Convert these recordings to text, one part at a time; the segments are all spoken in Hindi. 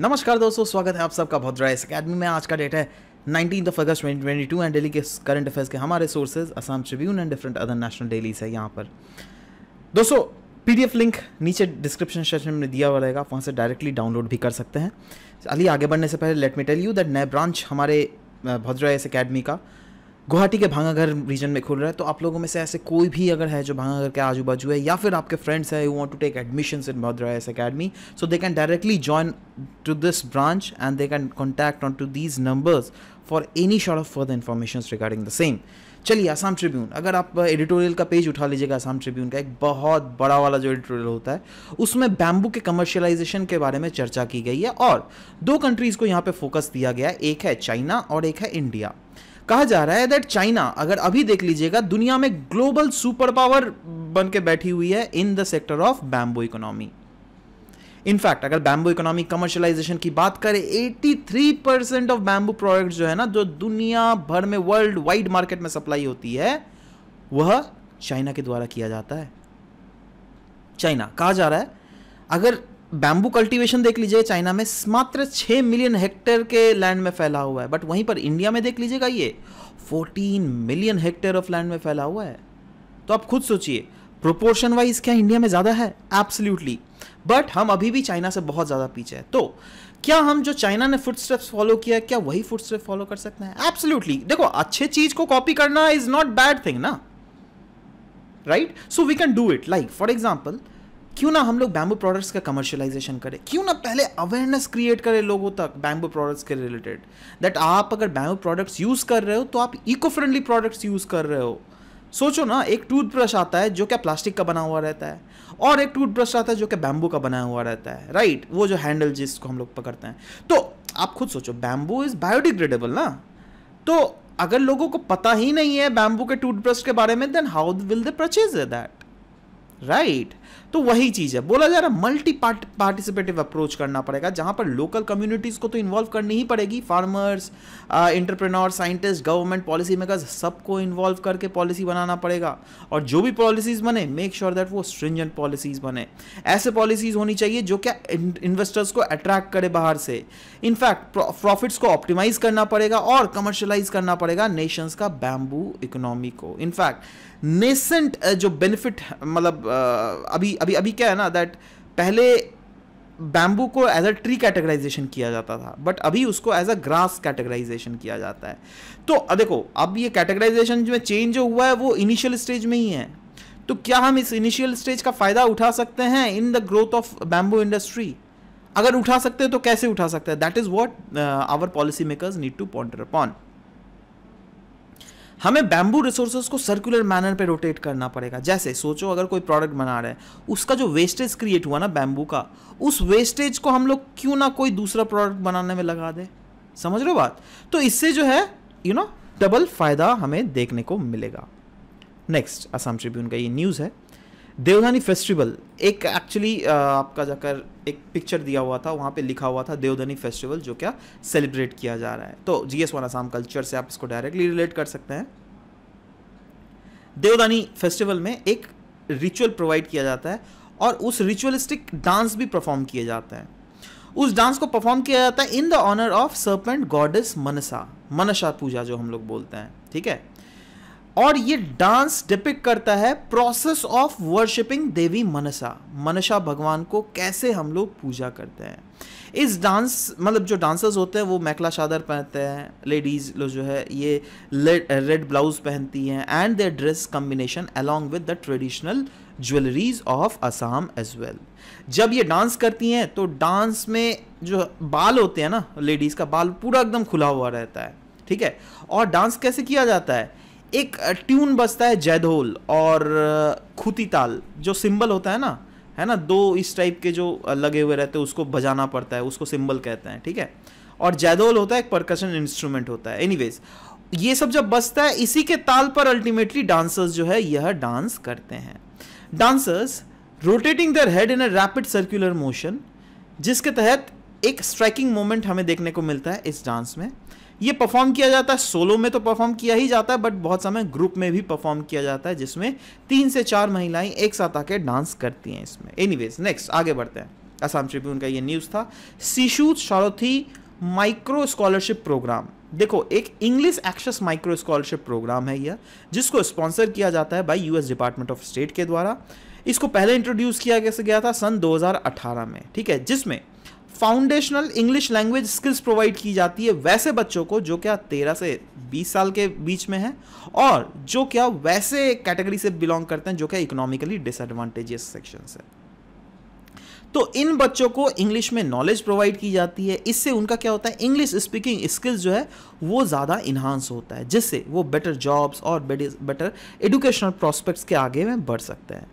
नमस्कार दोस्तों स्वागत है आप सबका भद्रा एस अकेडमी में आज का डेट है nineteen of August twenty twenty two and daily के करंट अफेयर्स के हमारे sources Assam Tribune and different other national dailies है यहाँ पर दोस्तों पीडीएफ लिंक नीचे डिस्क्रिप्शन सेक्शन में दिया हुआ रहेगा वहाँ से डायरेक्टली डाउनलोड भी कर सकते हैं अली आगे बढ़ने से पहले let me tell you that नए ब्रांच हमारे भद्रा एस अकेडमी का गुवाहाटी के भांगाघर रीजन में खुल रहा है तो आप लोगों में से ऐसे कोई भी अगर है जो भांगाघर के आजू बाजू है या फिर आपके फ्रेंड्स है you want to take admission in Bhadra S academy so they can directly join to this branch and they can contact on to these numbers for any short of further information regarding the same चलिए आसाम ट्रिब्यून अगर आप एडिटोरियल uh, का पेज उठा लीजिएगा आसाम ट्रिब्यून का एक बहुत बड़ा वाला जो एडिटोरियल होता है उसमें बैम्बू के कमर्शियलाइजेशन के बारे में चर्चा की गई है और दो कंट्रीज़ को यहाँ पे फोकस दिया गया है एक है चाइना और एक है इंडिया कहा जा रहा है दैट चाइना अगर अभी देख लीजिएगा दुनिया में ग्लोबल सुपर पावर बन के बैठी हुई है in the sector of bamboo economy in fact अगर बैम्बो इकोनॉमी कमर्शलाइजेशन की बात करें 83 परसेंट ऑफ बैम्बू प्रोडक्ट जो है ना जो दुनिया भर में वर्ल्ड वाइड मार्केट में सप्लाई होती है वह चाइना के द्वारा किया जाता है चाइना कहा जा रहा है अगर बैम्बू कल्टीवेशन देख लीजिए चाइना में मात्र छः मिलियन हेक्टेयर के लैंड में फैला हुआ है बट वहीं पर इंडिया में देख लीजिएगा ये 14 मिलियन हेक्टेयर ऑफ लैंड में फैला हुआ है तो आप खुद सोचिए प्रोपोर्शन वाइज क्या इंडिया में ज़्यादा है एब्सोल्यूटली बट हम अभी भी चाइना से बहुत ज़्यादा पीछे हैं तो क्या हम जो चाइना ने फुट स्टेप्स फॉलो किया क्या वही फुट स्टेप फॉलो कर सकते हैं एब्सोल्यूटली देखो अच्छे चीज़ को कॉपी करना इज नॉट बैड थिंग ना right so we can do it like for example क्यों ना हम लोग बैम्बू प्रोडक्ट्स का कमर्शलाइजेशन करें क्यों ना पहले अवेयरनेस क्रिएट करें लोगों तक बैम्बू प्रोडक्ट्स के रिलेटेड दैट आप अगर बैम्बू प्रोडक्ट्स यूज़ कर रहे हो तो आप इको फ्रेंडली प्रोडक्ट्स यूज़ कर रहे हो सोचो ना एक टूथब्रश आता है जो क्या प्लास्टिक का बना हुआ रहता है और एक टूथब्रश आता है जो क्या बैम्बू का बना हुआ रहता है राइट वो जो हैंडल जिसको हम लोग पकड़ते हैं तो आप खुद सोचो बैम्बू इज़ बायोडिग्रेडेबल ना तो अगर लोगों को पता ही नहीं है बैम्बू के टूथब्रश के बारे में then how will they purchase that right तो वही चीज़ है बोला जा रहा है मल्टी पार्टिसिपेटिव अप्रोच करना पड़ेगा जहां पर लोकल कम्युनिटीज़ को तो इन्वॉल्व करनी ही पड़ेगी farmers entrepreneur scientist government policy makers सबको इन्वॉल्व करके पॉलिसी बनाना पड़ेगा और जो भी पॉलिसीज़ बने मेक श्योर दैट वो स्ट्रिंजेंट पॉलिसीज़ बने ऐसे पॉलिसीज़ होनी चाहिए जो क्या इन्वेस्टर्स को अट्रैक्ट करे बाहर से इनफैक्ट प्रॉफिट्स को ऑप्टिमाइज करना पड़ेगा और कमर्शलाइज करना पड़ेगा नेशंस का बैम्बू इकोनॉमी को इनफैक्ट नेसेंट uh, जो बेनिफिट मतलब uh, अभी अभी अभी क्या है ना दैट पहले बैम्बू को एज अ ट्री कैटेगराइजेशन किया जाता था बट अभी उसको एज अ ग्रास कैटेगराइजेशन किया जाता है तो देखो अब ये कैटेगराइजेशन में चेंज जो हुआ है वो इनिशियल स्टेज में ही है तो क्या हम इस इनिशियल स्टेज का फ़ायदा उठा सकते हैं in the growth of bamboo industry अगर उठा सकते हैं तो कैसे उठा सकते हैं that is what our policy makers need to ponder upon हमें बैम्बू रिसोर्सेज को सर्कुलर मैनर पे रोटेट करना पड़ेगा जैसे सोचो अगर कोई प्रोडक्ट बना रहे हैं उसका जो वेस्टेज क्रिएट हुआ ना बैम्बू का उस वेस्टेज को हम लोग क्यों ना कोई दूसरा प्रोडक्ट बनाने में लगा दे समझ रहे बात तो इससे जो है यू नो डबल फायदा हमें देखने को मिलेगा नेक्स्ट असम ट्रिब्यून का ये न्यूज़ है देवधानी फेस्टिवल एक एक्चुअली आपका जाकर एक पिक्चर दिया हुआ था वहाँ पे लिखा हुआ था देवधानी फेस्टिवल जो क्या सेलिब्रेट किया जा रहा है तो G S one Assam culture से आप इसको डायरेक्टली रिलेट कर सकते हैं देवदानी फेस्टिवल में एक रिचुअल प्रोवाइड किया जाता है और उस रिचुअलिस्टिक डांस भी परफॉर्म किए जाते हैं उस डांस को परफॉर्म किया जाता है in the honour of serpent goddess Manasa Manasa Puja जो हम लोग बोलते हैं ठीक है और ये डांस डिपिक करता है प्रोसेस ऑफ वर्शिपिंग देवी मनसा मनसा भगवान को कैसे हम लोग पूजा करते हैं इस डांस मतलब जो डांसर्स होते हैं वो मैकला चादर पहनते हैं लेडीज़ लोग जो है ये रेड ब्लाउज पहनती हैं and their dress combination along with the traditional jewelleries of Assam as well जब ये डांस करती हैं तो डांस में जो बाल होते हैं ना लेडीज़ का बाल पूरा एकदम खुला हुआ रहता है ठीक है और डांस कैसे किया जाता है एक ट्यून बजता है जैदोल और खुती ताल जो सिंबल होता है ना है ना दो इस टाइप के जो लगे हुए रहते हैं उसको बजाना पड़ता है उसको सिंबल कहते हैं ठीक है और जैदोल होता है एक परकशन इंस्ट्रूमेंट होता है एनीवेज ये सब जब बजता है इसी के ताल पर अल्टीमेटली डांसर्स जो है यह डांस करते हैं dancers rotating their head in a rapid circular motion जिसके तहत एक स्ट्राइकिंग मोमेंट हमें देखने को मिलता है इस डांस में ये परफॉर्म किया जाता है सोलो में तो परफॉर्म किया ही जाता है बट बहुत समय ग्रुप में भी परफॉर्म किया जाता है जिसमें तीन से चार महिलाएं एक साथ आके डांस करती हैं इसमें एनीवेज नेक्स्ट आगे बढ़ते हैं असम ट्रिब्यून का ये न्यूज़ था शिशु शारोथी माइक्रो स्कॉलरशिप प्रोग्राम देखो एक English access micro scholarship programme है यह जिसको स्पॉन्सर किया जाता है by US department of state के द्वारा इसको पहले इंट्रोड्यूस किया गया था सन 2018 में ठीक है जिसमें foundational English language skills provide की जाती है वैसे बच्चों को जो क्या तेरह से बीस साल के बीच में है और जो क्या वैसे कैटेगरी से बिलोंग करते हैं जो क्या इकोनॉमिकली डिसएडवांटेजेस सेक्शन से तो इन बच्चों को इंग्लिश में नॉलेज प्रोवाइड की जाती है इससे उनका क्या होता है इंग्लिश स्पीकिंग स्किल्स जो है वो ज़्यादा इन्हांस होता है जिससे वो बेटर जॉब्स और बेटर एडुकेशनल प्रॉस्पेक्ट्स के आगे में बढ़ सकते हैं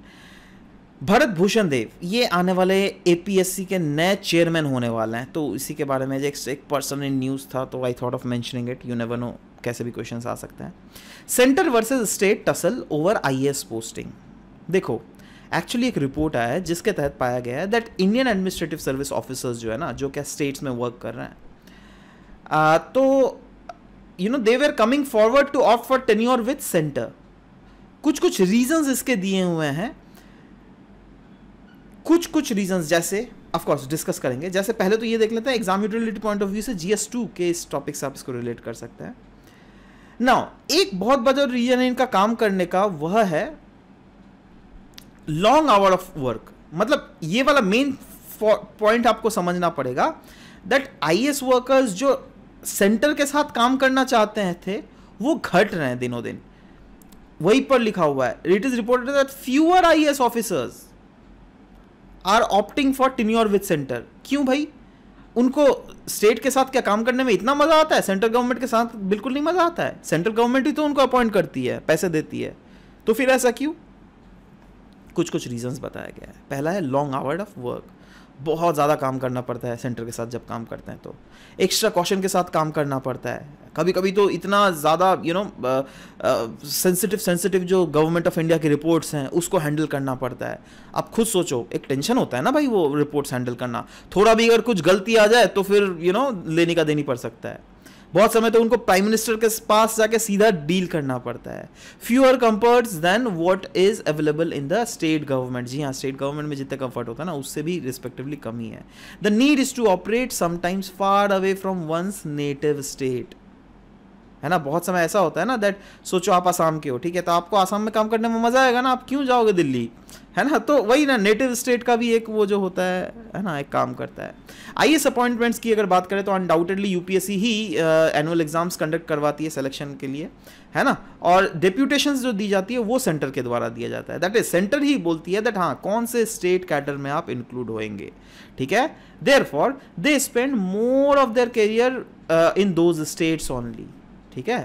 भरत भूषण देव ये आने वाले एपीएससी के नए चेयरमैन होने वाले हैं तो इसी के बारे में एक एक पर्सन इन न्यूज़ था तो I thought of mentioning it you never know कैसे भी क्वेश्चंस आ सकते हैं centre versus state tussle over IAS posting देखो एक्चुअली एक रिपोर्ट आया है जिसके तहत पाया गया है that Indian administrative service officers जो है ना जो क्या स्टेट्स में वर्क कर रहे हैं आ, तो you know they were coming forward to of for tenure with centre कुछ कुछ रीजंस इसके दिए हुए हैं कुछ कुछ रीजंस जैसे ऑफ कोर्स डिस्कस करेंगे जैसे पहले तो ये देख लेते हैं exam utility point of view से जीएस टू के इस टॉपिक से आप इसको रिलेट कर सकते हैं नाउ एक बहुत बड़ा रीजन है इनका काम करने का वह है लॉन्ग आवर ऑफ वर्क मतलब ये वाला मेन पॉइंट आपको समझना पड़ेगा दैट आई वर्कर्स जो सेंटर के साथ काम करना चाहते हैं थे वो घट रहे हैं दिनों दिन वही पर लिखा हुआ है it is reported that fewer I officers are opting for tenure with centre क्यों भाई उनको स्टेट के साथ क्या काम करने में इतना मज़ा आता है सेंट्रल गवर्नमेंट के साथ बिल्कुल नहीं मज़ा आता है सेंट्रल गवर्नमेंट ही तो उनको अपॉइंट करती है पैसे देती है तो फिर ऐसा क्यों कुछ कुछ रीजंस बताया गया है पहला है लॉन्ग आवर्ड ऑफ वर्क बहुत ज़्यादा काम करना पड़ता है सेंटर के साथ जब काम करते हैं तो एक्स्ट्रा कॉशन के साथ काम करना पड़ता है कभी कभी तो इतना ज़्यादा यू नो सेंसिटिव सेंसिटिव जो गवर्नमेंट ऑफ इंडिया की रिपोर्ट्स हैं उसको हैंडल करना पड़ता है आप खुद सोचो एक टेंशन होता है ना भाई वो रिपोर्ट्स हैंडल करना थोड़ा भी अगर कुछ गलती आ जाए तो फिर यू you नो know, लेने का देनी पड़ सकता है बहुत समय तो उनको प्राइम मिनिस्टर के पास जाके सीधा डील करना पड़ता है fewer comforts than what is available in the state government जी हाँ स्टेट गवर्नमेंट में जितना कंफर्ट होता है ना उससे भी रिस्पेक्टिवली कम है the need is to operate sometimes far away from one's native state है ना बहुत समय ऐसा होता है ना दैट सोचो आप आसाम के हो ठीक है तो आपको आसाम में काम करने में मज़ा आएगा ना आप क्यों जाओगे दिल्ली है ना तो वही ना नेटिव स्टेट का भी एक वो जो होता है है ना एक काम करता है आई एस अपॉइंटमेंट्स की अगर बात करें तो अनडाउटेडली यूपीएससी ही एनुअल एग्जाम्स कंडक्ट करवाती है सिलेक्शन के लिए है ना और डेप्यूटेशन जो दी जाती है वो सेंटर के द्वारा दिया जाता है दैट इज सेंटर ही बोलती है दैट हाँ कौन से स्टेट कैडर में आप इंक्लूड होएंगे ठीक है therefore they spend more of their career in those states only ठीक है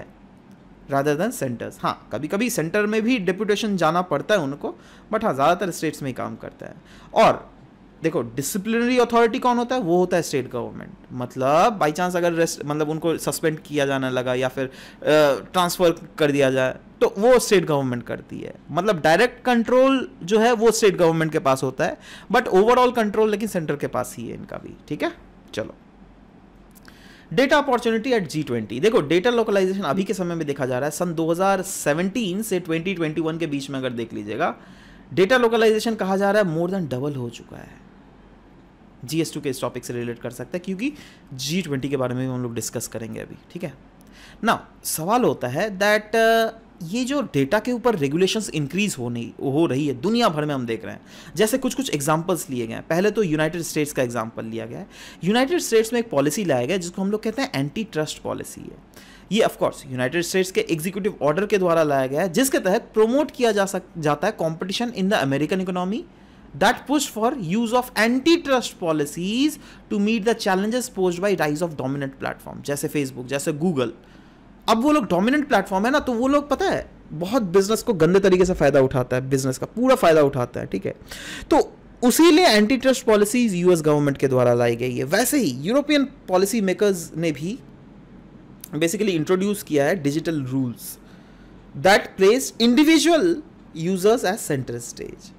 रादर देन सेंटर्स हाँ कभी कभी सेंटर में भी डिप्यूटेशन जाना पड़ता है उनको बट हाँ ज़्यादातर स्टेट्स में ही काम करता है और देखो डिसिप्लिनरी अथॉरिटी कौन होता है वो होता है स्टेट गवर्नमेंट मतलब बाई चांस अगर रेस्ट मतलब उनको सस्पेंड किया जाने लगा या फिर ट्रांसफ़र कर दिया जाए तो वो स्टेट गवर्नमेंट करती है मतलब डायरेक्ट कंट्रोल जो है वो स्टेट गवर्नमेंट के पास होता है बट ओवरऑल कंट्रोल लेकिन सेंटर के पास ही है इनका भी ठीक है चलो data opportunity at G twenty देखो डेटा लोकलाइजेशन अभी के समय में देखा जा रहा है सन 2017 से 2021 के बीच में अगर देख लीजिएगा डेटा लोकलाइजेशन कहा जा रहा है मोर देन डबल हो चुका है जी एस टू के इस टॉपिक से रिलेट कर सकता है क्योंकि जी ट्वेंटी के बारे में भी हम लोग डिस्कस करेंगे अभी ठीक है ना सवाल होता है दैट ये जो डेटा के ऊपर रेगुलेशंस इंक्रीज हो नहीं हो रही है दुनिया भर में हम देख रहे हैं जैसे कुछ कुछ एग्जांपल्स लिए गए हैं पहले तो यूनाइटेड स्टेट्स का एग्जांपल लिया गया है यूनाइटेड स्टेट्स में एक पॉलिसी लाया गया जिसको हम लोग कहते हैं एंटी ट्रस्ट पॉलिसी है ये ऑफकोर्स यूनाइटेड स्टेट्स के एग्जीक्यूटिव ऑर्डर के द्वारा लाया गया है जिसके तहत प्रोमोट किया जा सक जाता है competition in the American economy that pushed for use of antitrust policies to meet the challenges pose by rise of dominant platform जैसे फेसबुक जैसे Google, अब वो लोग डोमिनेंट प्लेटफॉर्म है ना तो वो लोग पता है बहुत बिजनेस को गंदे तरीके से फ़ायदा उठाता है बिजनेस का पूरा फ़ायदा उठाता है ठीक है तो उसी लिए antitrust policies US government के द्वारा लाई गई है वैसे ही यूरोपियन पॉलिसी मेकर्स ने भी बेसिकली इंट्रोड्यूस किया है digital rules that place individual users as centre stage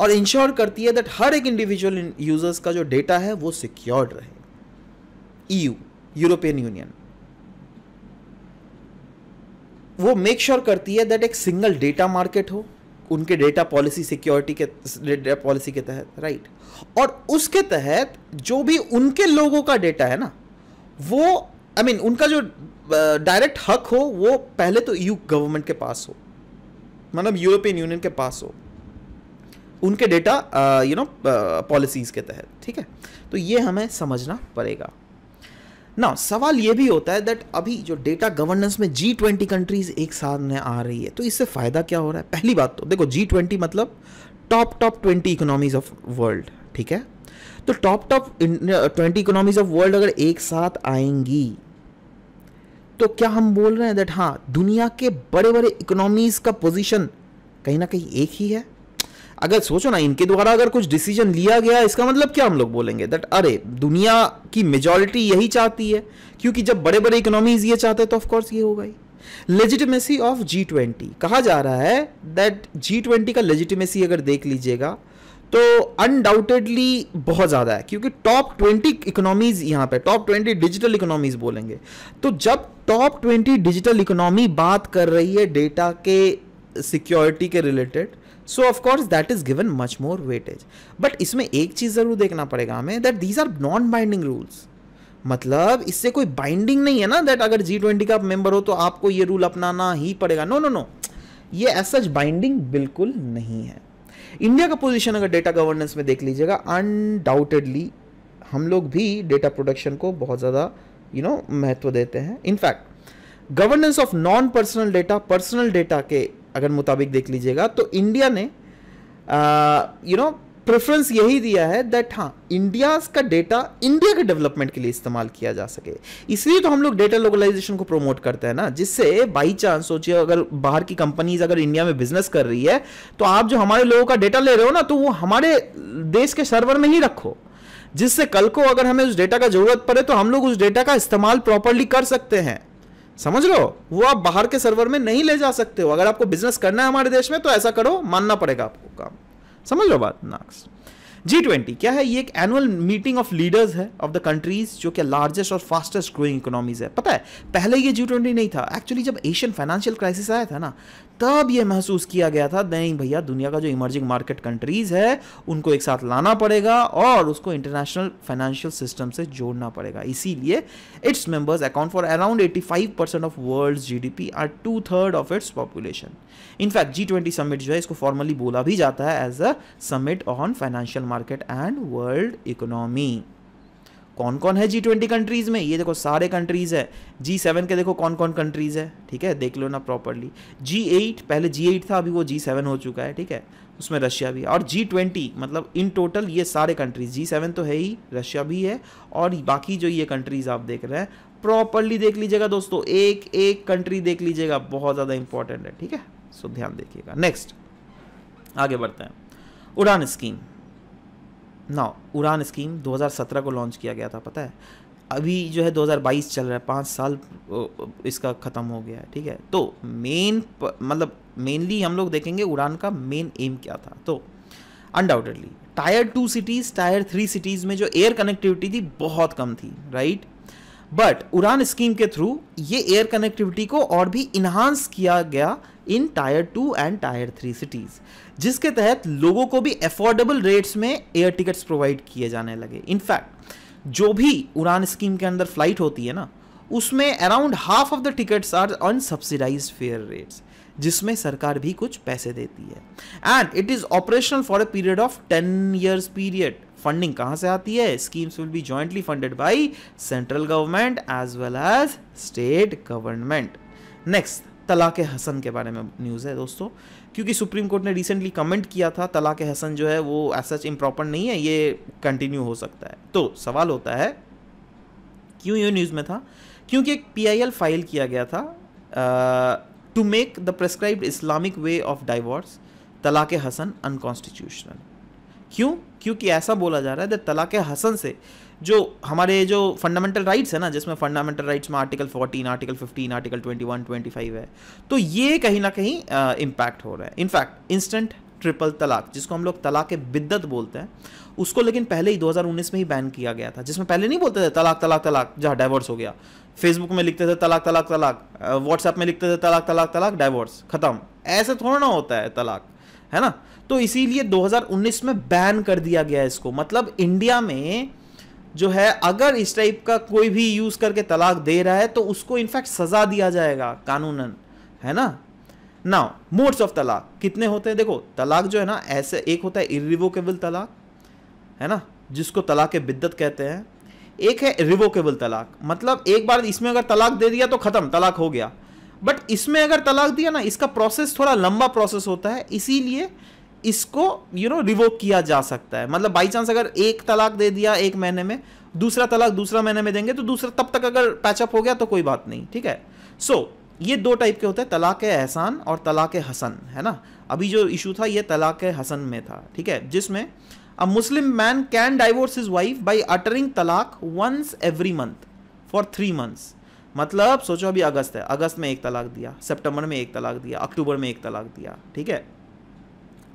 और इंश्योर करती है दैट हर एक इंडिविजुअल यूजर्स का जो डेटा है वो सिक्योर्ड रहे ईयू यूरोपियन यूनियन वो मेक श्योर sure करती है दैट एक सिंगल डेटा मार्केट हो उनके डेटा पॉलिसी सिक्योरिटी के डेटा पॉलिसी के तहत राइट right? और उसके तहत जो भी उनके लोगों का डेटा है ना वो आई I मीन mean, उनका जो डायरेक्ट हक हो वो पहले तो यू गवर्नमेंट के पास हो मतलब यूरोपियन यूनियन के पास हो उनके डेटा यू नो पॉलिसीज़ के तहत ठीक है तो ये हमें समझना पड़ेगा ना सवाल ये भी होता है दैट अभी जो डेटा गवर्नेंस में जी ट्वेंटी कंट्रीज एक साथ में आ रही है तो इससे फ़ायदा क्या हो रहा है पहली बात तो देखो जी ट्वेंटी मतलब top top twenty economies of world ठीक है तो top top twenty economies of world अगर एक साथ आएंगी तो क्या हम बोल रहे हैं दैट हाँ दुनिया के बड़े बड़े इकोनॉमीज का पोजिशन कहीं ना कहीं एक ही है अगर सोचो ना इनके द्वारा अगर कुछ डिसीजन लिया गया इसका मतलब क्या हम लोग बोलेंगे दैट अरे दुनिया की मेजोरिटी यही चाहती है क्योंकि जब बड़े बड़े इकोनॉमीज ये चाहते तो ऑफकोर्स ये होगा ही लेजिटिमेसी ऑफ जी ट्वेंटी कहा जा रहा है दैट जी ट्वेंटी का लेजिटिमेसी अगर देख लीजिएगा तो अनडाउटेडली बहुत ज़्यादा है क्योंकि टॉप ट्वेंटी इकोनॉमीज़ यहाँ पे टॉप ट्वेंटी डिजिटल इकोनॉमीज़ बोलेंगे तो जब टॉप ट्वेंटी डिजिटल इकोनॉमी बात कर रही है डेटा के सिक्योरिटी के related so of course that is given much more weightage but इसमें एक चीज़ ज़रूर देखना पड़ेगा हमें that these are non binding rules मतलब इससे कोई बाइंडिंग नहीं है ना दैट अगर जी ट्वेंटी का मेंबर हो तो आपको ये रूल अपनाना ही पड़ेगा नो नो नो ये एज सच बाइंडिंग बिल्कुल नहीं है इंडिया का पोजीशन अगर डेटा गवर्नेंस में देख लीजिएगा अनडाउटेडली हम लोग भी डेटा प्रोडक्शन को बहुत ज़्यादा यू नो महत्व देते हैं in fact governance of non personal data personal data के अगर मुताबिक देख लीजिएगा तो इंडिया ने यू नो प्रेफरेंस यही दिया है दैट हाँ इंडिया का डेटा इंडिया के डेवलपमेंट के लिए इस्तेमाल किया जा सके इसलिए तो हम लोग डेटा लोकलाइजेशन को प्रमोट करते हैं ना जिससे बाई चांस सोचिए अगर बाहर की कंपनीज अगर इंडिया में बिजनेस कर रही है तो आप जो हमारे लोगों का डेटा ले रहे हो ना तो वो हमारे देश के सर्वर में ही रखो जिससे कल को अगर हमें उस डेटा का जरूरत पड़े तो हम लोग उस डेटा का इस्तेमाल प्रॉपरली कर सकते हैं समझ लो वो आप बाहर के सर्वर में नहीं ले जा सकते हो अगर आपको बिजनेस करना है हमारे देश में तो ऐसा करो मानना पड़ेगा आपको काम समझ लो बात नाक्स जी ट्वेंटी क्या है ये एक एनुअल मीटिंग ऑफ लीडर्स है ऑफ द कंट्रीज जो कि लार्जेस्ट और फास्टेस्ट ग्रोइंग इकोनॉमीज है पता है पहले ये जी ट्वेंटी नहीं था एक्चुअली जब एशियन फाइनेंशियल क्राइसिस आया था ना तब ये महसूस किया गया था नहीं भैया दुनिया का जो इमर्जिंग मार्केट कंट्रीज़ है उनको एक साथ लाना पड़ेगा और उसको इंटरनेशनल फाइनेंशियल सिस्टम से जोड़ना पड़ेगा इसीलिए its members account for around 85 percent of world GDP are two third of its population in fact G twenty summit जो है इसको फॉर्मली बोला भी जाता है as a summit on financial market and world economy कौन कौन है जी ट्वेंटी कंट्रीज़ में ये देखो सारे कंट्रीज़ है जी सेवन के देखो कौन कौन कंट्रीज़ है ठीक है देख लो ना प्रॉपरली जी एट पहले जी एट था अभी वो जी सेवन हो चुका है ठीक है उसमें रशिया भी है और जी ट्वेंटी मतलब इन टोटल ये सारे कंट्रीज़ जी सेवन तो है ही रशिया भी है और बाकी जो ये कंट्रीज़ आप देख रहे हैं प्रॉपरली देख लीजिएगा दोस्तों एक एक कंट्री देख लीजिएगा बहुत ज़्यादा इंपॉर्टेंट है ठीक है सो ध्यान देखिएगा नेक्स्ट आगे बढ़ते हैं उड़ान स्कीम ना उड़ान स्कीम 2017 को लॉन्च किया गया था पता है अभी जो है 2022 चल रहा है पाँच साल इसका ख़त्म हो गया है ठीक है तो मेन मतलब मेनली हम लोग देखेंगे उड़ान का मेन एम क्या था तो undoubtedly tier two cities tier three cities में जो एयर कनेक्टिविटी थी बहुत कम थी राइट बट उड़ान स्कीम के थ्रू ये एयर कनेक्टिविटी को और भी इन्हांस किया गया in tier two and tier three cities जिसके तहत लोगों को भी अफोर्डेबल रेट्स में एयर टिकट्स प्रोवाइड किए जाने लगे इनफैक्ट जो भी उड़ान स्कीम के अंदर फ्लाइट होती है ना उसमें around half of the tickets are unsubsidised fare rates जिसमें सरकार भी कुछ पैसे देती है and it is operational for a period of ten years period funding कहाँ से आती है schemes will be jointly funded by central government as well as state government next talaq hasan के बारे में न्यूज़ है दोस्तों क्योंकि सुप्रीम कोर्ट ने रिसेंटली कमेंट किया था तलाक हसन जो है वो एज सच इम्प्रॉपर नहीं है ये कंटिन्यू हो सकता है तो सवाल होता है क्यों ये न्यूज़ में था क्योंकि एक पी फाइल किया गया था to make the prescribed Islamic way of divorce talaq hasan unconstitutional क्यों क्योंकि ऐसा बोला जा रहा है द तलाक हसन से जो हमारे जो फंडामेंटल राइट्स है ना जिसमें फंडामेंटल राइट्स में आर्टिकल 14, आर्टिकल 15, आर्टिकल 21, 25 है तो ये कहीं ना कहीं इम्पैक्ट हो रहा है इनफैक्ट इंस्टेंट ट्रिपल तलाक जिसको हम लोग तलाक बिद्दत बोलते हैं उसको लेकिन पहले ही 2019 में ही बैन किया गया था जिसमें पहले नहीं बोलते थे तलाक तलाक तलाक जहाँ डाइवोर्स हो गया फेसबुक में लिखते थे तलाक तलाक तलाक व्हाट्सएप में लिखते थे तलाक तलाक तलाक डाइवोर्स खत्म ऐसे थोड़ा ना होता है तलाक है ना तो इसीलिए 2019 में बैन कर दिया गया इसको मतलब इंडिया में जो है अगर इस टाइप का कोई भी यूज़ करके तलाक दे रहा है तो उसको इनफैक्ट सज़ा दिया जाएगा कानूनन है ना नाउ मोड्स ऑफ तलाक कितने होते हैं देखो तलाक जो है ना ऐसे एक होता है इरिवोकेबल तलाक है ना जिसको तलाक बिद्दत कहते हैं एक है रिवोकेबल तलाक मतलब एक बार इसमें अगर तलाक दे दिया तो ख़त्म तलाक हो गया बट इसमें अगर तलाक दिया ना इसका प्रोसेस थोड़ा लंबा प्रोसेस होता है इसीलिए इसको यू नो रिवोक किया जा सकता है मतलब बाई चांस अगर एक तलाक दे दिया एक महीने में दूसरा तलाक दूसरा महीने में देंगे तो दूसरा तब तक अगर पैचअप हो गया तो कोई बात नहीं ठीक है सो so, ये दो टाइप के होते हैं तलाक एहसान और तलाक हसन है ना अभी जो इशू था ये तलाक हसन में था ठीक है जिसमें a Muslim man can divorce his wife by uttering talaq once every month for three months मतलब सोचो अभी अगस्त है अगस्त में एक तलाक दिया सितंबर में एक तलाक दिया अक्टूबर में एक तलाक दिया ठीक है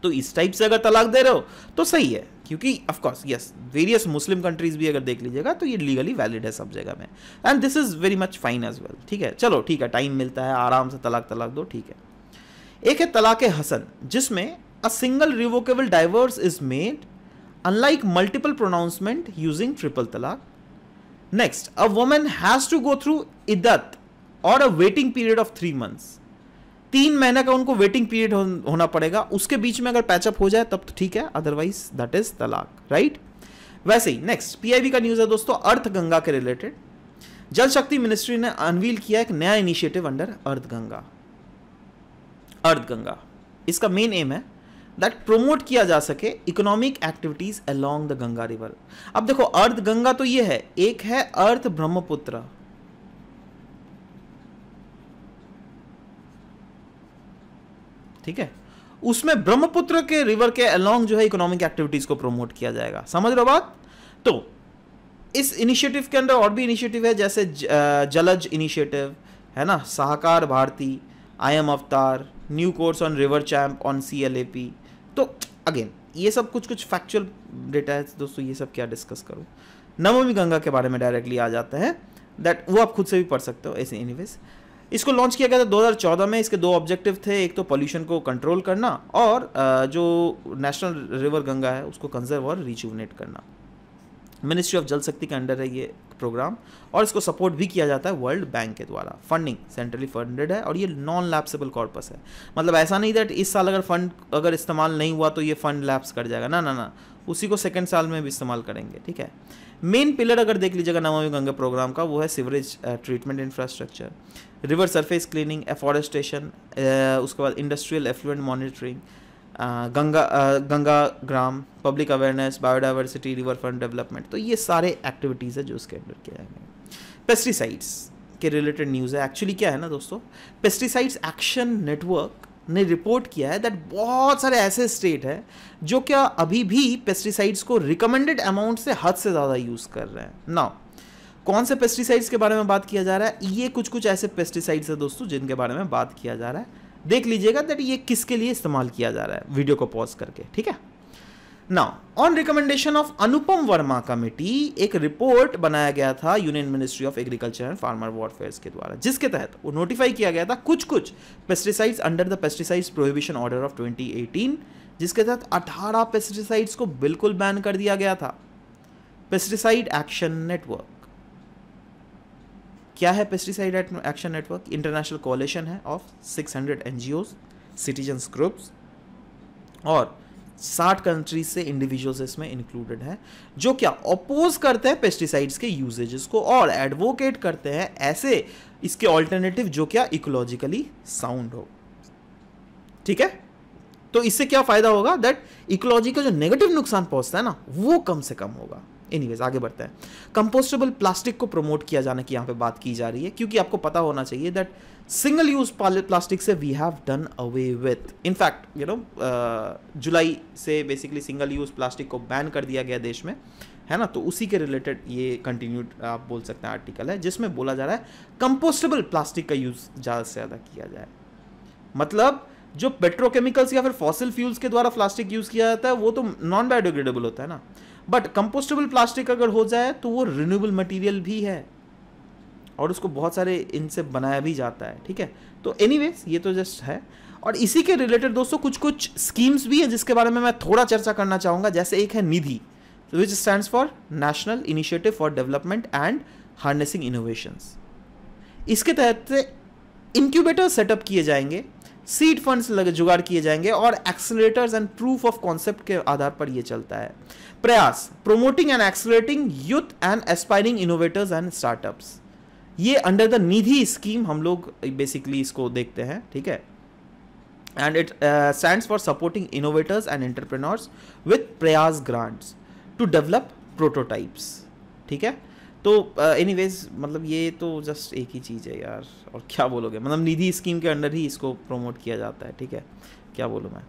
तो इस टाइप से अगर तलाक दे रहे हो तो सही है क्योंकि course yes various Muslim countries भी अगर देख लीजिएगा तो ये लीगली वैलिड है सब जगह में and this is very much fine as well ठीक है चलो ठीक है टाइम मिलता है आराम से तलाक तलाक दो ठीक है एक है तलाक हसन जिसमें a single revocable divorce is made unlike multiple pronouncement using triple talaq next a women has to go through iddat और a waiting period of three months तीन महीने का उनको वेटिंग पीरियड हो, होना पड़ेगा उसके बीच में अगर पैचअप हो जाए तब तो ठीक है otherwise that is talaq right वैसे ही नेक्स्ट पीआईबी का न्यूज़ है दोस्तों अर्थ गंगा के रिलेटेड जल शक्ति मिनिस्ट्री ने अनवील किया एक नया इनिशिएटिव अंडर अर्थ गंगा अर्थ गंगा इसका मेन एम है दैट प्रोमोट किया जा सके economic activities along the Ganga river अब देखो अर्थ गंगा तो ये है एक है अर्थ ब्रह्मपुत्र ठीक है उसमें ब्रह्मपुत्र के रिवर के अलोंग जो है इकोनॉमिक एक्टिविटीज को प्रमोट किया जाएगा समझ रहे हो बात तो इस इनिशिएटिव के अंदर और भी इनिशिएटिव है जैसे जलज इनिशिएटिव है ना सहकार भारती आई एम अवतार new course on river champ on C L A P तो अगेन ये सब कुछ कुछ फैक्चुअल डेटा है दोस्तों ये सब क्या डिस्कस करूँ नवमी गंगा के बारे में डायरेक्टली आ जाता है दैट वो आप खुद से भी पढ़ सकते हो ऐसे एनीवेज इसको लॉन्च किया गया था 2014 में इसके दो ऑब्जेक्टिव थे एक तो पोल्यूशन को कंट्रोल करना और जो नेशनल रिवर गंगा है उसको कंजर्व और रिज्यूनेट करना मिनिस्ट्री ऑफ जल शक्ति के अंडर है ये प्रोग्राम और इसको सपोर्ट भी किया जाता है वर्ल्ड बैंक के द्वारा फंडिंग सेंट्रली फंडेड है और ये नॉन लैप्सेबल कॉर्पस है मतलब ऐसा नहीं दैट इस साल अगर फंड अगर इस्तेमाल नहीं हुआ तो ये फंड लैप्स कर जाएगा ना ना ना उसी को सेकेंड साल में भी इस्तेमाल करेंगे ठीक है मेन पिलर अगर देख लीजिएगा नमामि गंगे प्रोग्राम का वो है sewerage treatment infrastructure river surface cleaning afforestation उसके बाद industrial effluent monitoring Ganga Ganga Gram public awareness biodiversity river front development तो ये सारे एक्टिविटीज़ है जो उसके अंडर किया जाएंगे पेस्टिसाइड्स के रिलेटेड न्यूज़ है एक्चुअली क्या है ना दोस्तों पेस्टिसाइड्स एक्शन नेटवर्क ने रिपोर्ट किया है दैट बहुत सारे ऐसे स्टेट हैं जो क्या अभी भी पेस्टिसाइड्स को रिकमेंडेड अमाउंट से हद से ज़्यादा यूज़ कर रहे हैं ना कौन से पेस्टिसाइड्स के बारे में बात किया जा रहा है ये कुछ कुछ ऐसे पेस्टिसाइड्स हैं दोस्तों जिनके बारे में बात किया जा रहा है देख लीजिएगा दैट ये किसके लिए इस्तेमाल किया जा रहा है वीडियो को पॉज करके ठीक है now on recommendation of Anupam Verma committee एक रिपोर्ट बनाया गया था union ministry of agriculture and farmer welfare के द्वारा जिसके तहत वो नोटिफाई किया गया था कुछ कुछ pesticides under the pesticides prohibition order of 2018 जिसके तहत 18 पेस्टिसाइड्स को बिल्कुल बैन कर दिया गया था पेस्टिसाइड एक्शन नेटवर्क क्या है pesticide action network international coalition है of hundred NGO citizens groups और साठ कंट्रीज से इंडिविजुअल्स इसमें इंक्लूडेड हैं जो क्या अपोज करते हैं पेस्टिसाइड्स के यूजेजेस को और एडवोकेट करते हैं ऐसे इसके ऑल्टरनेटिव जो क्या इकोलॉजिकली साउंड हो ठीक है तो इससे क्या फायदा होगा दैट इकोलॉजी का जो नेगेटिव नुकसान पहुंचता है ना वो कम से कम होगा एनीवेज आगे बढ़ते हैं कंपोस्टेबल प्लास्टिक को प्रमोट किया जाने की यहाँ पे बात की जा रही है क्योंकि आपको पता होना चाहिए दैट सिंगल यूज प्लास्टिक से we have done away with in fact you know जुलाई से बेसिकली सिंगल यूज प्लास्टिक को बैन कर दिया गया देश में है ना तो उसी के रिलेटेड ये कंटिन्यूड आप बोल सकते हैं आर्टिकल है जिसमें बोला जा रहा है कंपोस्टेबल प्लास्टिक का यूज़ ज़्यादा से ज़्यादा किया जाए मतलब जो पेट्रोकेमिकल्स या फिर फॉसिल फ्यूल्स के द्वारा प्लास्टिक यूज़ किया जाता है वो तो नॉन बायोडिग्रेडेबल होता है ना बट कंपोस्टेबल प्लास्टिक अगर हो जाए तो वो रिन्यूएबल मटेरियल भी है और उसको बहुत सारे इनसे बनाया भी जाता है ठीक है तो एनी ये तो जस्ट है और इसी के रिलेटेड दोस्तों कुछ कुछ स्कीम्स भी हैं जिसके बारे में मैं थोड़ा चर्चा करना चाहूँगा जैसे एक है NIDHI which stand for national initiative for development and harnessing innovations इसके तहत से इनक्यूबेटर सेटअप किए जाएंगे सीड फंड्स जुगाड़ किए जाएंगे और accelerators and proof of concept के आधार पर यह चलता है PRAYAS promoting and accelerating youth and aspiring innovators and startups ये अंडर द निधि स्कीम हम लोग बेसिकली इसको देखते हैं ठीक है and it stand for supporting innovators and entrepreneurs with PRAYAS grants to develop prototypes ठीक है तो एनी uh, मतलब ये तो जस्ट एक ही चीज़ है यार और क्या बोलोगे मतलब निधि स्कीम के अंडर ही इसको प्रमोट किया जाता है ठीक है क्या बोलूँ मैं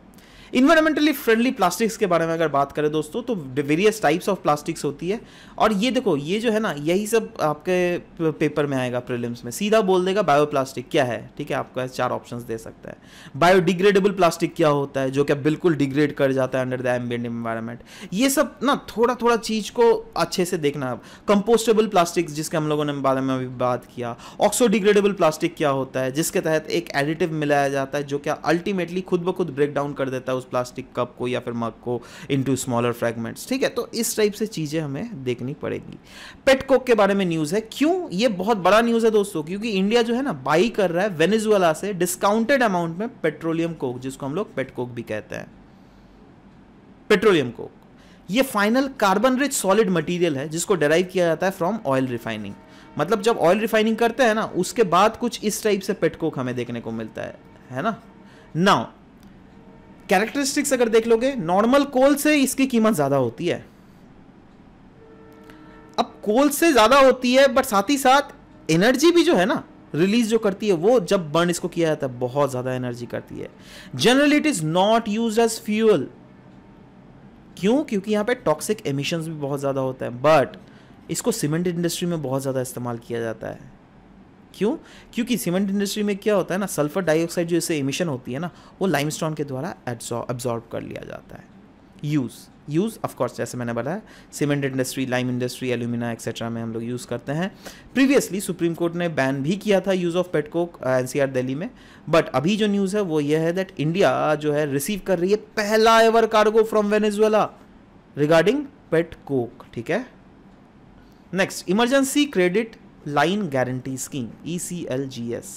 इन्वायरमेंटली फ्रेंडली प्लास्टिक्स के बारे में अगर बात करें दोस्तों तो वेरियस टाइप्स ऑफ प्लास्टिक्स होती है और ये देखो ये जो है ना यही सब आपके पेपर में आएगा प्रिलिम्स में सीधा बोल देगा बायोप्लास्टिक क्या है ठीक है आपको चार ऑप्शंस दे सकता है बायोडिग्रेडेबल प्लास्टिक क्या होता है जो कि बिल्कुल डिग्रेड कर जाता है अंडर द एम्बियंट इन्वायरमेंट ये सब ना थोड़ा थोड़ा चीज़ को अच्छे से देखना कंपोस्टेबल प्लास्टिक जिसके हम लोगों ने बारे में अभी बात किया ऑक्सोडिग्रेडेबल प्लास्टिक क्या होता है जिसके तहत एक एडिटिव मिलाया जाता है जो क्या अल्टीमेटली खुद ब खुद ब्रेक डाउन कर देता है उस प्लास्टिक कप को या फिर मग को इनटू स्मॉलर फ्रेगमेंट्स ठीक है तो इस टाइप से चीज़ें हमें देखनी पड़ेगी पेट कोक के बारे में न्यूज़ है क्यों ये बहुत बड़ा न्यूज़ है दोस्तों क्योंकि इंडिया जो है ना बाई कर रहा है वेनेजुएला से डिस्काउंटेड अमाउंट में पेट्रोलियम कोक जिसको हम लोग पेट कोक भी कहते हैं पेट्रोलियम कोक ये final carbon rich solid material है जिसको डेराइव किया जाता है फ्रॉम ऑयल रिफाइनिंग मतलब जब ऑयल रिफाइनिंग करते हैं ना उसके बाद कुछ इस टाइप से पेटकोक हमें देखने को मिलता है है ना नाउ कैरेक्टरिस्टिक्स अगर देख लोगे नॉर्मल कोल से इसकी कीमत ज़्यादा होती है अब कोल से ज़्यादा होती है बट साथ ही साथ एनर्जी भी जो है ना रिलीज जो करती है वो जब बर्न इसको किया जाता है बहुत ज़्यादा एनर्जी करती है generally it is not use as fuel क्यों क्योंकि यहां पे टॉक्सिक एमिशंस भी बहुत ज़्यादा होता है बट इसको सीमेंट इंडस्ट्री में बहुत ज़्यादा इस्तेमाल किया जाता है क्यों क्योंकि सीमेंट इंडस्ट्री में क्या होता है ना सल्फर डाइऑक्साइड जो इससे इमिशन होती है ना वो लाइमस्टोन के द्वारा एब्जॉर्ब कर लिया जाता है यूज़ यूज़ ऑफकोर्स जैसे मैंने बताया cement industry lime industry alumina etcetera में हम लोग यूज़ करते हैं प्रीवियसली सुप्रीम कोर्ट ने बैन भी किया था use of petcoke N C Delhi में बट अभी जो न्यूज़ है वो ये है दैट इंडिया जो है रिसीव कर रही है पहला ever cargo from Venezuela regarding pet coke ठीक है next emergency credit line guarantee scheme E C L G S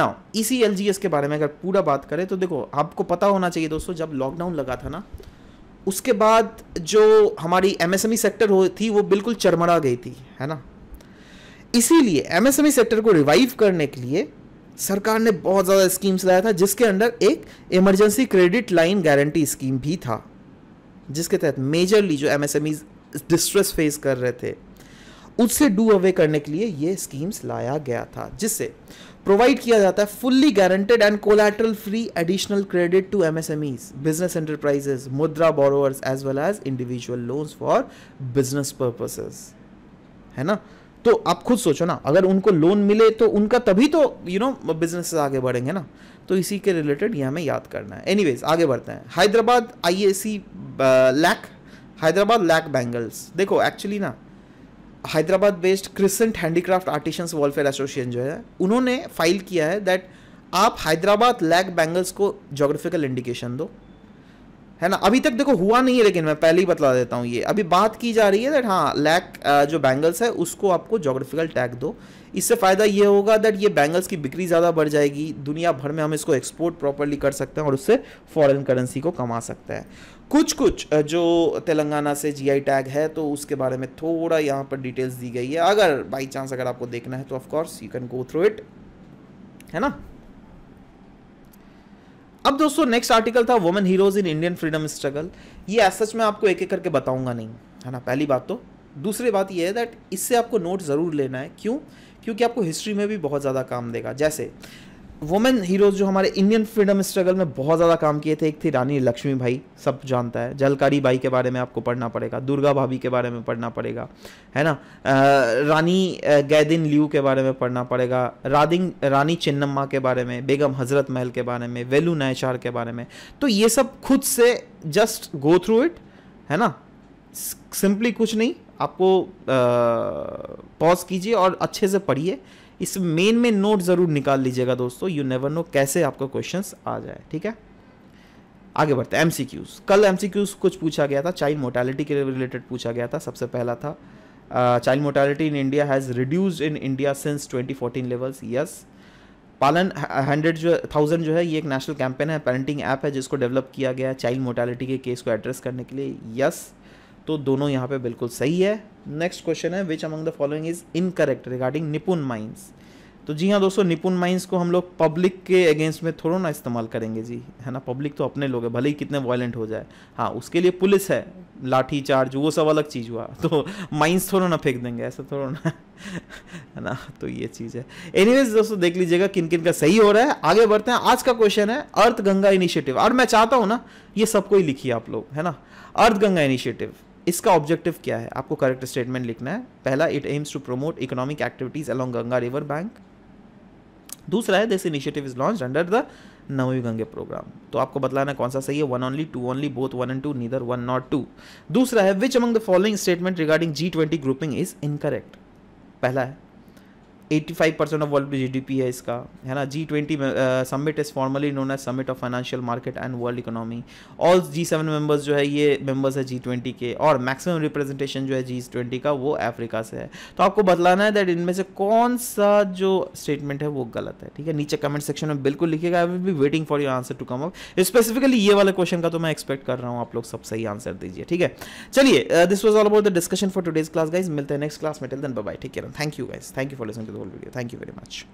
ना E C L G S के बारे में अगर पूरा बात करें तो देखो आपको पता होना चाहिए दोस्तों जब लॉकडाउन लगा था ना उसके बाद जो हमारी एमएसएमई सेक्टर e हो थी वो बिल्कुल चरमरा गई थी है ना इसीलिए एमएसएमई सेक्टर e को रिवाइव करने के लिए सरकार ने बहुत ज़्यादा स्कीम्स लाया था जिसके अंडर एक emergency credit line guarantee scheme भी था जिसके तहत मेजरली जो एमएसएमई डिस्ट्रेस फेस कर रहे थे उससे डू अवे करने के लिए ये स्कीम्स लाया गया था जिससे प्रोवाइड किया जाता है fully guaranteed and collateral free additional credit to MSMEs business enterprises Mudra borrowers as well as individual loans for business purposes है ना तो आप खुद सोचो ना अगर उनको लोन मिले तो उनका तभी तो यू नो बिजनेस आगे बढ़ेंगे ना तो इसी के रिलेटेड ये हमें याद करना है एनीवेज आगे बढ़ते हैं Hyderabad IAC lac uh, Hyderabad lac bangles देखो एक्चुअली ना Hyderabad based Crescent handicraft artisans welfare association जो है उन्होंने फाइल किया है दैट आप हैदराबाद लैग बैंगल्स को जोग्राफिकल इंडिकेशन दो है ना अभी तक देखो हुआ नहीं है लेकिन मैं पहले ही बतला देता हूँ ये अभी बात की जा रही है दैट हाँ लैक जो बैंगल्स है उसको आपको जोग्राफिकल टैग दो इससे फ़ायदा ये होगा दैट ये बैंगल्स की बिक्री ज़्यादा बढ़ जाएगी दुनिया भर में हम इसको एक्सपोर्ट प्रॉपरली कर सकते हैं और उससे फॉरेन करेंसी को कमा सकते हैं कुछ कुछ जो तेलंगाना से जीआई टैग है तो उसके बारे में थोड़ा यहाँ पर डिटेल्स दी गई है अगर बाई चांस अगर आपको देखना है तो course you can go through it है ना अब दोस्तों नेक्स्ट आर्टिकल था women heroes in Indian freedom struggle ये एस सच में आपको एक एक करके बताऊंगा नहीं है ना पहली बात तो दूसरी बात यह है दैट इससे आपको नोट ज़रूर लेना है क्यों क्योंकि आपको हिस्ट्री में भी बहुत ज़्यादा काम देगा जैसे वुमेन हीरोज जो हमारे इंडियन फ्रीडम स्ट्रगल में बहुत ज़्यादा काम किए थे एक थी रानी लक्ष्मी भाई सब जानता है जलकारी बाई के बारे में आपको पढ़ना पड़ेगा दुर्गा भाभी के बारे में पढ़ना पड़ेगा है ना रानी गैदिन लियू के बारे में पढ़ना पड़ेगा रादिंग रानी चिन्नम्मा के बारे में बेगम हज़रत महल के बारे में वेलू नैचार के बारे में तो ये सब खुद से जस्ट गो थ्रू इट है ना सिंपली कुछ नहीं आपको पॉज कीजिए और अच्छे से पढ़िए इस मेन में नोट ज़रूर निकाल लीजिएगा दोस्तों यू नेवर नो कैसे आपका क्वेश्चन आ जाए ठीक है आगे बढ़ते हैं एम कल एम कुछ पूछा गया था चाइल्ड मोर्टेलिटी के रिलेटेड पूछा गया था सबसे पहला था child mortality in India has reduced in India since 2014 levels yes Palan hundred जो थाउजेंड जो है ये एक नेशनल कैंपेन है पेरेंटिंग ऐप है जिसको डेवलप किया गया है चाइल्ड मोर्टेलिटी के केस को एड्रेस करने के लिए यस yes. तो दोनों यहाँ पे बिल्कुल सही है नेक्स्ट क्वेश्चन है which among the following is incorrect regarding Nipun mines तो जी हाँ दोस्तों निपुन माइंस को हम लोग पब्लिक के अगेंस्ट में थोड़ा ना इस्तेमाल करेंगे जी है ना पब्लिक तो अपने लोग है भले ही कितने वायलेंट हो जाए हाँ उसके लिए पुलिस है लाठी चार्ज वो सब अलग चीज़ हुआ तो माइंस थोड़ा ना फेंक देंगे ऐसा थोड़ा ना है ना तो ये चीज़ है एनीवेज दोस्तों देख लीजिएगा किन किन का सही हो रहा है आगे बढ़ते हैं आज का क्वेश्चन है अर्थ गंगा इनिशिएटिव और मैं चाहता हूँ ना ये सबको ही लिखिए आप लोग है ना अर्थ गंगा इनिशिएटिव इसका ऑब्जेक्टिव क्या है आपको करेक्ट स्टेटमेंट लिखना है पहला it aims to promote economic activities along Ganga river bank दूसरा है this initiative is launch under the Namami Gange program तो आपको बतलाना कौन सा सही है one only two only both one and two neither one not two दूसरा है which among the following statement regarding G twenty grouping is incorrect पहला है five percent of world P है इसका है ना G twenty summit is formally known as summit of financial market and world economy all G seven members जो है ये मेम्बर्स है जी ट्वेंटी के और मैक्सिमम रिप्रेजेंटेशन जो है जी ट्वेंटी का वो अफ्रीका से है तो आपको बतलाना है दैट इनमें से कौन सा जो स्टेटमेंट है वो गलत है ठीक है नीचे कमेंट सेक्शन में बिल्कुल लिखेगा I will be waiting for your answer to come up specifically ये वाले क्वेश्चन का तो मैं एक्सपेक्ट कर रहा हूँ आप लोग सब सही आंसर दीजिए ठीक है चलिए this was all about the discussion for today's class guys मिलते हैं नेक्स्ट क्लास में टिल देन बाय ठीक है thank you guys thank you for listening to whole video. Thank you very much.